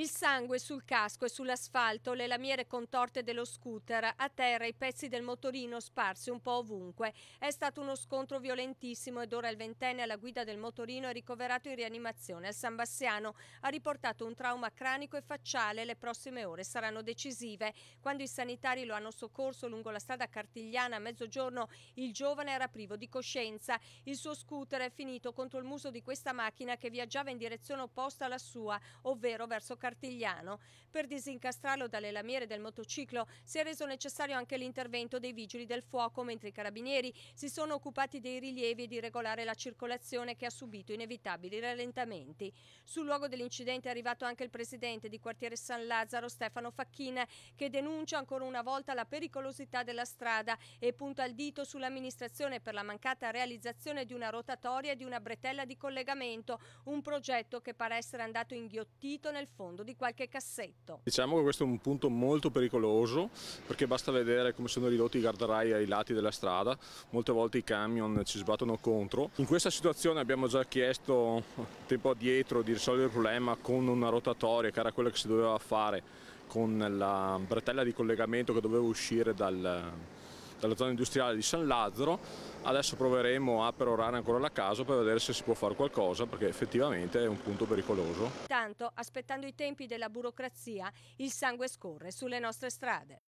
Il sangue sul casco e sull'asfalto, le lamiere contorte dello scooter, a terra i pezzi del motorino sparsi un po' ovunque. È stato uno scontro violentissimo ed ora il ventenne alla guida del motorino è ricoverato in rianimazione al San Bassiano. Ha riportato un trauma cranico e facciale, le prossime ore saranno decisive. Quando i sanitari lo hanno soccorso lungo la strada Cartigliana a mezzogiorno, il giovane era privo di coscienza. Il suo scooter è finito contro il muso di questa macchina che viaggiava in direzione opposta alla sua, ovvero verso Cartigliana Cartigliano. Per disincastrarlo dalle lamiere del motociclo si è reso necessario anche l'intervento dei vigili del fuoco, mentre i carabinieri si sono occupati dei rilievi e di regolare la circolazione che ha subito inevitabili rallentamenti. Sul luogo dell'incidente è arrivato anche il presidente di quartiere San Lazzaro, Stefano Facchin, che denuncia ancora una volta la pericolosità della strada e punta il dito sull'amministrazione per la mancata realizzazione di una rotatoria e di una bretella di collegamento, un progetto che pare essere andato inghiottito nel fondo fondo di qualche cassetto. Diciamo che questo è un punto molto pericoloso perché basta vedere come sono ridotti i guardarai ai lati della strada, molte volte i camion ci sbattono contro. In questa situazione abbiamo già chiesto tempo addietro di risolvere il problema con una rotatoria che era quella che si doveva fare con la bretella di collegamento che doveva uscire dal, dalla zona industriale di San Lazzaro. Adesso proveremo a perorare ancora la casa per vedere se si può fare qualcosa perché effettivamente è un punto pericoloso. Intanto, aspettando i tempi della burocrazia, il sangue scorre sulle nostre strade.